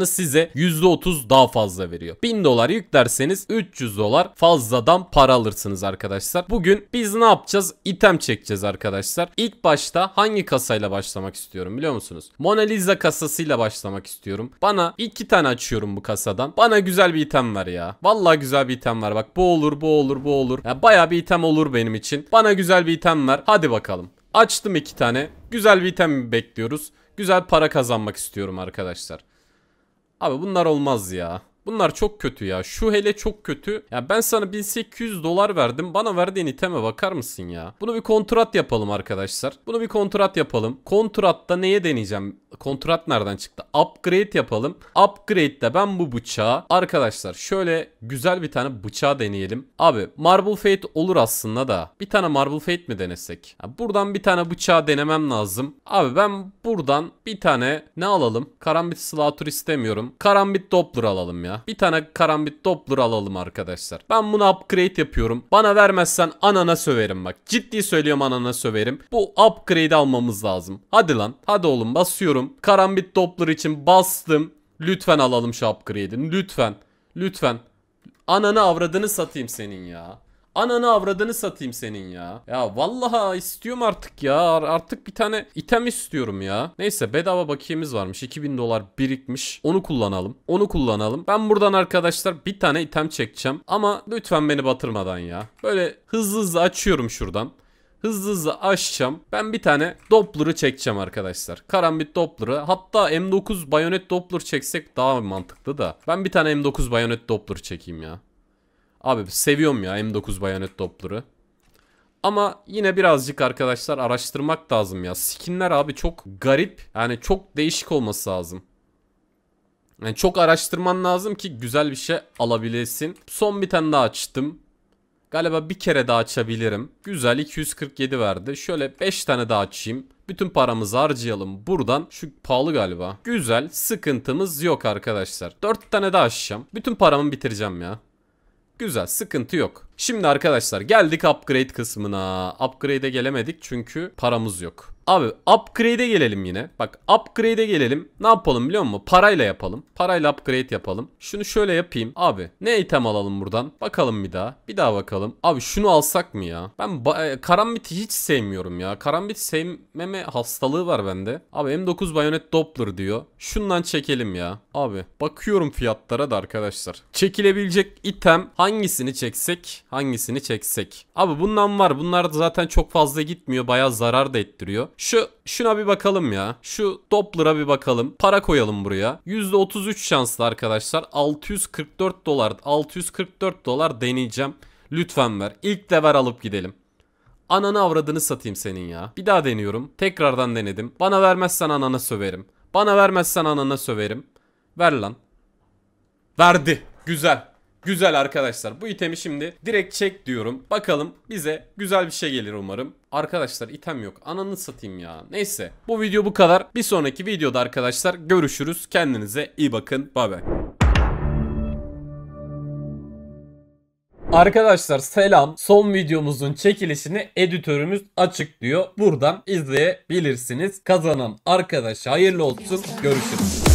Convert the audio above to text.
alırsanız size %30 daha fazla veriyor. 1000 dolar yüklerseniz 300 dolar fazladan para alırsınız arkadaşlar. Bugün biz ne yapacağız? İtem çekeceğiz arkadaşlar. İlk başta hangi kasayla başlamak istiyorum biliyor musunuz? Mona Lisa kasasıyla başlamak istiyorum. Bana iki tane açıyorum bu kasadan. Bana güzel bir item var ya. Vallahi güzel bir item var Bak bu olur, bu olur, bu olur. Ya bayağı bir item olur benim için. Bana güzel bir item var. Hadi bakalım. Açtım iki tane. Güzel bir item bekliyoruz. Güzel para kazanmak istiyorum arkadaşlar. Abi bunlar olmaz ya. Bunlar çok kötü ya. Şu hele çok kötü. Ya ben sana 1800 dolar verdim. Bana verdiğin iteme bakar mısın ya? Bunu bir kontrat yapalım arkadaşlar. Bunu bir kontrat yapalım. Kontratta neye deneyeceğim? kontrat nereden çıktı? Upgrade yapalım. Upgrade'de ben bu bıçağı arkadaşlar şöyle güzel bir tane bıçağı deneyelim. Abi Marble Fate olur aslında da bir tane Marble Fate mi denesek? Ya buradan bir tane bıçağı denemem lazım. Abi ben buradan bir tane ne alalım? Karambit Slaughter istemiyorum. Karambit Doppler alalım ya. Bir tane Karambit Doppler alalım arkadaşlar. Ben bunu upgrade yapıyorum. Bana vermezsen anana söverim bak. Ciddi söylüyorum anana söverim. Bu upgrade almamız lazım. Hadi lan. Hadi oğlum basıyorum Basıyorum. Karambit Doppler için bastım. Lütfen alalım şu upgrade'ini. Lütfen. Lütfen. Ananı avradını satayım senin ya. Ananı avradını satayım senin ya. Ya vallahi istiyorum artık ya. Artık bir tane item istiyorum ya. Neyse bedava bakiyemiz varmış. 2000 dolar birikmiş. Onu kullanalım. Onu kullanalım. Ben buradan arkadaşlar bir tane item çekeceğim. Ama lütfen beni batırmadan ya. Böyle hızlı hızlı açıyorum şuradan hızlı hızlı açacağım. Ben bir tane Doppler'ı çekeceğim arkadaşlar. Karambit Doppler'ı. Hatta M9 bayonet Doppler çeksek daha mantıklı da. Ben bir tane M9 bayonet Doppler çekeyim ya. Abi seviyorum ya M9 bayonet Doppler'ı. Ama yine birazcık arkadaşlar araştırmak lazım ya. Skinler abi çok garip. Yani çok değişik olması lazım. Yani çok araştırman lazım ki güzel bir şey alabilesin. Son bir tane daha açtım. Galiba bir kere daha açabilirim. Güzel 247 verdi. Şöyle 5 tane daha açayım. Bütün paramızı harcayalım buradan. Şu pahalı galiba. Güzel sıkıntımız yok arkadaşlar. 4 tane daha açacağım. Bütün paramı bitireceğim ya. Güzel sıkıntı yok. Şimdi arkadaşlar geldik upgrade kısmına. Upgrade'e gelemedik çünkü paramız yok. Abi upgrade'e gelelim yine. Bak upgrade'e gelelim. Ne yapalım biliyor musun? Parayla yapalım. Parayla upgrade yapalım. Şunu şöyle yapayım. Abi ne item alalım buradan? Bakalım bir daha. Bir daha bakalım. Abi şunu alsak mı ya? Ben e, karambiti hiç sevmiyorum ya. Karambit sevmeme hastalığı var bende. Abi M9 bayonet Doppler diyor. Şundan çekelim ya. Abi bakıyorum fiyatlara da arkadaşlar. Çekilebilecek item hangisini çeksek? Hangisini çeksek? Abi bundan var. Bunlar da zaten çok fazla gitmiyor. Baya zarar da ettiriyor. Şu şuna bir bakalım ya. Şu Doppler'a bir bakalım. Para koyalım buraya. %33 şanslı arkadaşlar. 644 dolar. 644 dolar deneyeceğim. Lütfen ver. İlk de ver alıp gidelim. Ananı avradını satayım senin ya. Bir daha deniyorum. Tekrardan denedim. Bana vermezsen anana söverim. Bana vermezsen anana söverim. Ver lan. Verdi. Güzel. Güzel arkadaşlar bu itemi şimdi direkt çek diyorum. Bakalım bize güzel bir şey gelir umarım. Arkadaşlar item yok. Ananı satayım ya. Neyse bu video bu kadar. Bir sonraki videoda arkadaşlar görüşürüz. Kendinize iyi bakın. Bay bay. Arkadaşlar selam. Son videomuzun çekilişini editörümüz açıklıyor. Buradan izleyebilirsiniz. Kazanan arkadaş hayırlı olsun. Görüşürüz.